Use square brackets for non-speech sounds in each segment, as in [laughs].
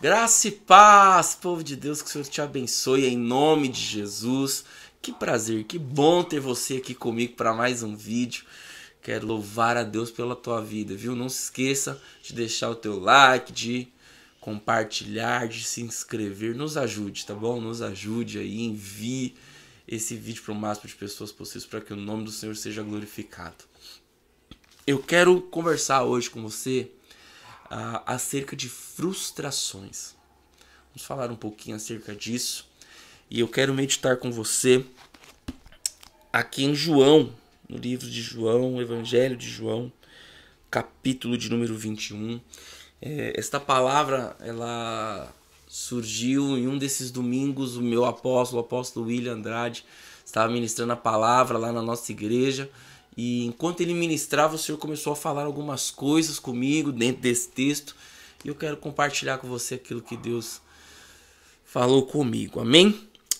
Graça e paz, povo de Deus, que o Senhor te abençoe em nome de Jesus. Que prazer, que bom ter você aqui comigo para mais um vídeo. Quero louvar a Deus pela tua vida, viu? Não se esqueça de deixar o teu like, de compartilhar, de se inscrever. Nos ajude, tá bom? Nos ajude aí, envie esse vídeo para o máximo de pessoas possíveis para que o nome do Senhor seja glorificado. Eu quero conversar hoje com você uh, acerca de frustrações. Vamos falar um pouquinho acerca disso. E eu quero meditar com você aqui em João, no livro de João, Evangelho de João, capítulo de número 21. É, esta palavra, ela surgiu em um desses domingos, o meu apóstolo, o apóstolo William Andrade, estava ministrando a palavra lá na nossa igreja. E enquanto ele ministrava, o Senhor começou a falar algumas coisas comigo dentro desse texto. E eu quero compartilhar com você aquilo que Deus falou comigo. Amém?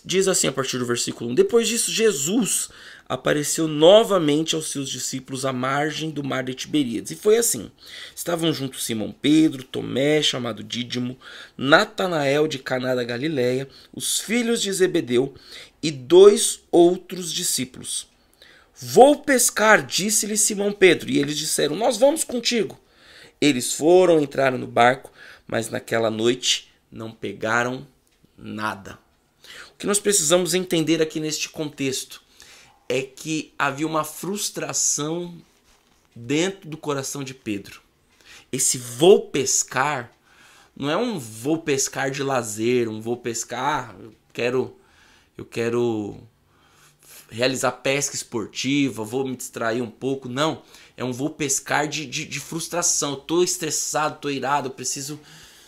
Diz assim a partir do versículo 1: Depois disso, Jesus apareceu novamente aos seus discípulos à margem do mar de Tiberíades. E foi assim: estavam juntos Simão Pedro, Tomé, chamado Dídimo, Natanael de Caná da Galileia, os filhos de Zebedeu e dois outros discípulos. Vou pescar, disse-lhe Simão Pedro. E eles disseram: Nós vamos contigo. Eles foram, entraram no barco, mas naquela noite não pegaram nada. O que nós precisamos entender aqui neste contexto é que havia uma frustração dentro do coração de Pedro. Esse vou pescar não é um vou pescar de lazer, um vou pescar, eu quero eu quero realizar pesca esportiva, vou me distrair um pouco. Não, é um vou pescar de, de, de frustração. Eu tô estressado, tô irado, preciso,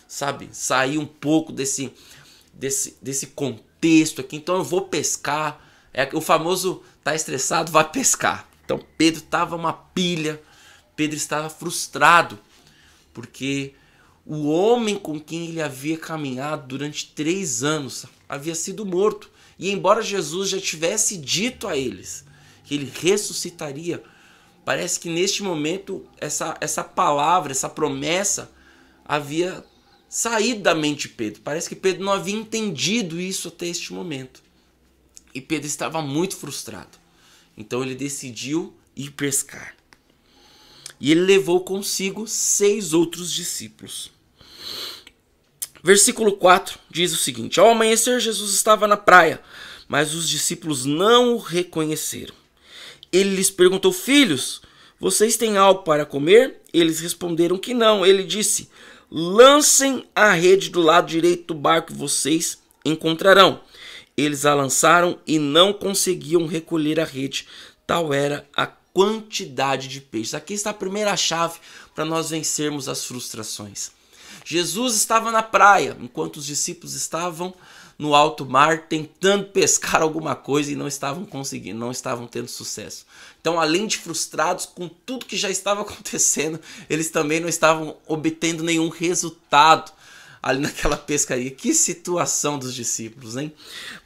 sabe, sair um pouco desse, desse, desse contexto aqui. Então eu vou pescar. É o famoso tá estressado, vai pescar. Então Pedro estava uma pilha, Pedro estava frustrado, porque o homem com quem ele havia caminhado durante três anos havia sido morto. E embora Jesus já tivesse dito a eles que ele ressuscitaria, parece que neste momento essa, essa palavra, essa promessa havia saído da mente de Pedro. Parece que Pedro não havia entendido isso até este momento. E Pedro estava muito frustrado. Então ele decidiu ir pescar. E ele levou consigo seis outros discípulos. Versículo 4 diz o seguinte: Ao amanhecer, Jesus estava na praia, mas os discípulos não o reconheceram. Ele lhes perguntou: Filhos, vocês têm algo para comer? Eles responderam que não. Ele disse: Lancem a rede do lado direito do barco, vocês encontrarão. Eles a lançaram e não conseguiam recolher a rede, tal era a quantidade de peixes. Aqui está a primeira chave para nós vencermos as frustrações Jesus estava na praia, enquanto os discípulos estavam no alto mar tentando pescar alguma coisa e não estavam conseguindo, não estavam tendo sucesso. Então, além de frustrados com tudo que já estava [laughs] acontecendo, eles também não estavam obtendo nenhum resultado ali naquela pescaria. Que situação dos discípulos, hein?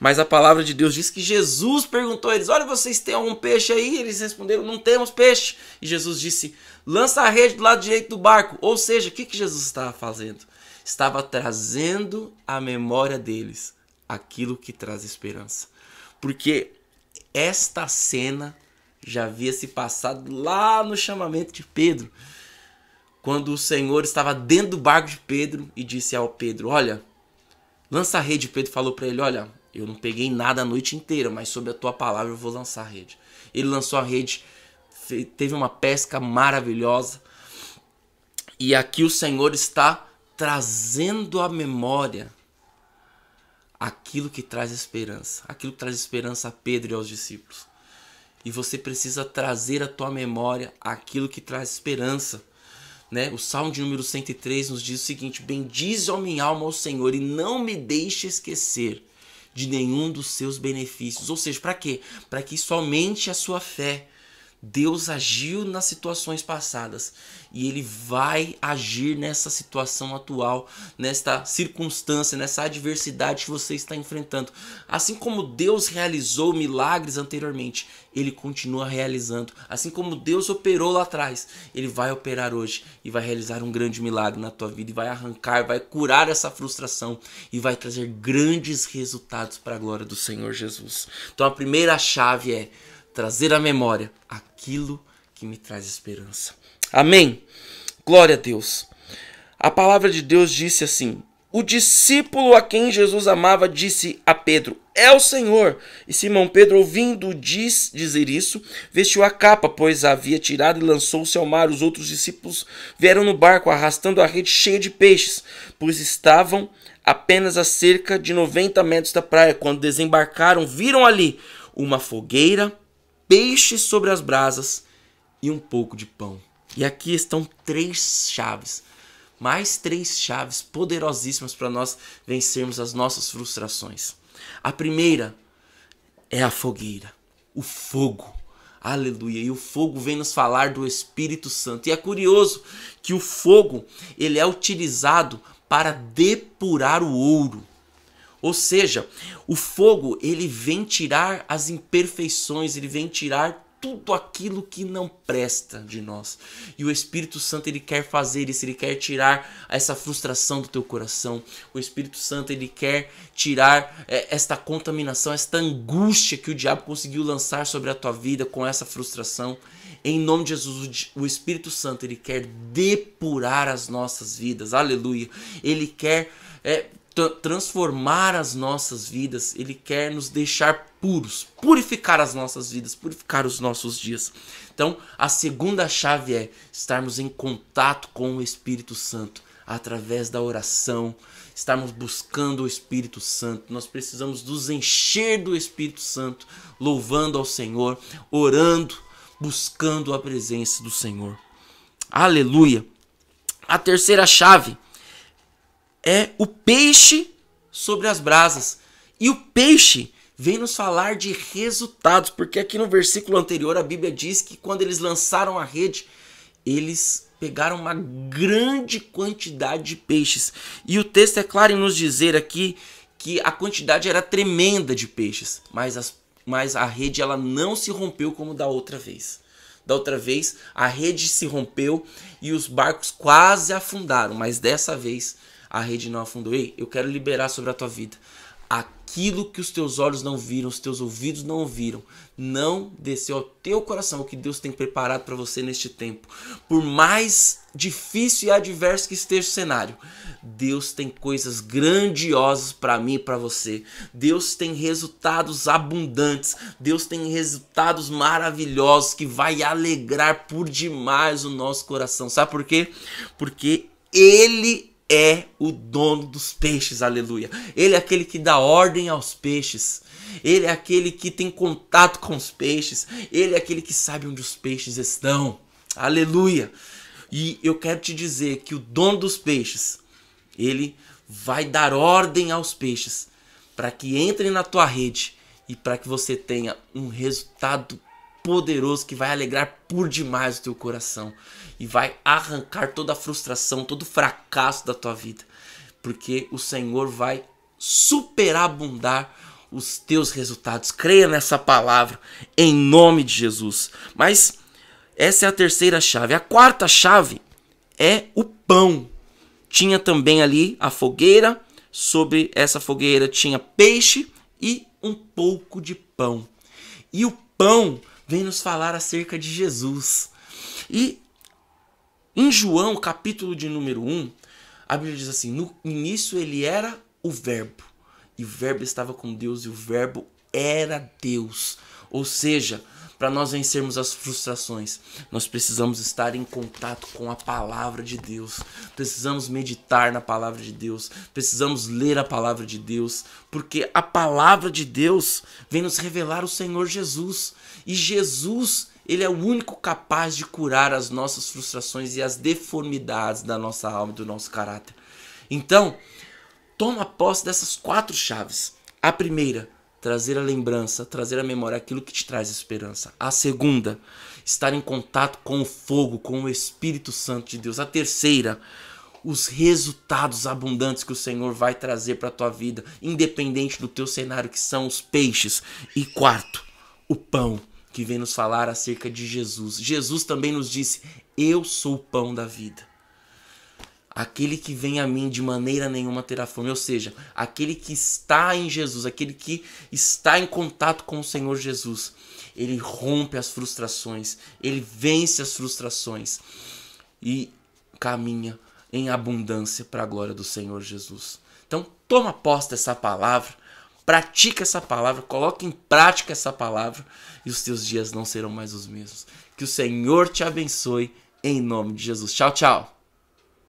Mas a palavra de Deus diz que Jesus perguntou a eles: Olha, vocês têm algum peixe aí? Eles responderam: Não temos peixe. E Jesus disse: Lança a rede do lado direito do barco. Ou seja, o que, que Jesus estava fazendo? Estava trazendo à memória deles aquilo que traz esperança. Porque esta cena já havia se passado lá no chamamento de Pedro quando o Senhor estava dentro do barco de Pedro e disse ao Pedro: Olha, lança a rede. Pedro falou para ele: Olha, eu não peguei nada a noite inteira, mas sob a tua palavra eu vou lançar a rede. Ele lançou a rede, teve uma pesca maravilhosa. E aqui o Senhor está trazendo à memória aquilo que traz esperança, aquilo que traz esperança a Pedro e aos discípulos. E você precisa trazer à tua memória aquilo que traz esperança né? O Salmo de número 103 nos diz o seguinte: Bendize, a minha alma, ao Senhor, e não me deixe esquecer de nenhum dos seus benefícios. Ou seja, para quê? Para que somente a sua fé Deus agiu nas situações passadas e ele vai agir nessa situação atual, nesta circunstância, nessa adversidade que você está enfrentando. Assim como Deus realizou milagres anteriormente, ele continua realizando. Assim como Deus operou lá atrás, ele vai operar hoje e vai realizar um grande milagre na tua vida e vai arrancar, vai curar essa frustração e vai trazer grandes resultados para a glória do Senhor Jesus. Então a primeira chave é trazer à memória aquilo que me traz esperança. Amém. Glória a Deus. A palavra de Deus disse assim: O discípulo a quem Jesus amava disse a Pedro: É o Senhor. E Simão Pedro, ouvindo diz, dizer isso, vestiu a capa, pois a havia tirado e lançou-se ao mar. Os outros discípulos vieram no barco, arrastando a rede cheia de peixes, pois estavam apenas a cerca de 90 metros da praia. Quando desembarcaram, viram ali uma fogueira peixe sobre as brasas e um pouco de pão. E aqui estão três chaves, mais três chaves poderosíssimas para nós vencermos as nossas frustrações. A primeira é a fogueira, o fogo. Aleluia. E o fogo vem nos falar do Espírito Santo. E é curioso que o fogo, ele é utilizado para depurar o ouro. Ou seja, o fogo ele vem tirar as imperfeições, ele vem tirar tudo aquilo que não presta de nós. E o Espírito Santo ele quer fazer isso, ele quer tirar essa frustração do teu coração. O Espírito Santo ele quer tirar é, esta contaminação, esta angústia que o diabo conseguiu lançar sobre a tua vida com essa frustração. Em nome de Jesus, o Espírito Santo ele quer depurar as nossas vidas. Aleluia. Ele quer é, transformar as nossas vidas, ele quer nos deixar puros, purificar as nossas vidas, purificar os nossos dias. Então, a segunda chave é estarmos em contato com o Espírito Santo através da oração, estarmos buscando o Espírito Santo. Nós precisamos nos encher do Espírito Santo, louvando ao Senhor, orando, buscando a presença do Senhor. Aleluia. A terceira chave é o peixe sobre as brasas. E o peixe vem nos falar de resultados, porque aqui no versículo anterior a Bíblia diz que quando eles lançaram a rede, eles pegaram uma grande quantidade de peixes. E o texto é claro em nos dizer aqui que a quantidade era tremenda de peixes, mas, as, mas a rede ela não se rompeu como da outra vez. Da outra vez a rede se rompeu e os barcos quase afundaram, mas dessa vez a rede não afundou. Ei, eu quero liberar sobre a tua vida. Aquilo que os teus olhos não viram, os teus ouvidos não ouviram, não desceu ao teu coração o que Deus tem preparado para você neste tempo. Por mais difícil e adverso que esteja o cenário, Deus tem coisas grandiosas para mim e para você. Deus tem resultados abundantes. Deus tem resultados maravilhosos que vai alegrar por demais o nosso coração. Sabe por quê? Porque ele é o dono dos peixes, aleluia. Ele é aquele que dá ordem aos peixes. Ele é aquele que tem contato com os peixes. Ele é aquele que sabe onde os peixes estão. Aleluia. E eu quero te dizer que o dono dos peixes, ele vai dar ordem aos peixes para que entrem na tua rede e para que você tenha um resultado poderoso que vai alegrar por demais o teu coração e vai arrancar toda a frustração, todo o fracasso da tua vida, porque o Senhor vai superabundar os teus resultados. Creia nessa palavra em nome de Jesus. Mas essa é a terceira chave. A quarta chave é o pão. Tinha também ali a fogueira, sobre essa fogueira tinha peixe e um pouco de pão. E o pão vem nos falar acerca de Jesus. E em João, capítulo de número 1, a Bíblia diz assim: No início ele era o Verbo, e o Verbo estava com Deus, e o Verbo era Deus. Ou seja, para nós vencermos as frustrações, nós precisamos estar em contato com a palavra de Deus. Precisamos meditar na palavra de Deus, precisamos ler a palavra de Deus, porque a palavra de Deus vem nos revelar o Senhor Jesus. E Jesus ele é o único capaz de curar as nossas frustrações e as deformidades da nossa alma e do nosso caráter. Então, toma posse dessas quatro chaves. A primeira, trazer a lembrança, trazer a memória aquilo que te traz esperança. A segunda, estar em contato com o fogo, com o Espírito Santo de Deus. A terceira, os resultados abundantes que o Senhor vai trazer para a tua vida, independente do teu cenário, que são os peixes. E quarto, o pão, que vem nos falar acerca de Jesus. Jesus também nos disse: Eu sou o pão da vida. Aquele que vem a mim de maneira nenhuma terá fome, ou seja, aquele que está em Jesus, aquele que está em contato com o Senhor Jesus, ele rompe as frustrações, ele vence as frustrações e caminha em abundância para a glória do Senhor Jesus. Então, toma posse dessa palavra, pratica essa palavra, coloque em prática essa palavra e os teus dias não serão mais os mesmos. Que o Senhor te abençoe em nome de Jesus. Tchau, tchau.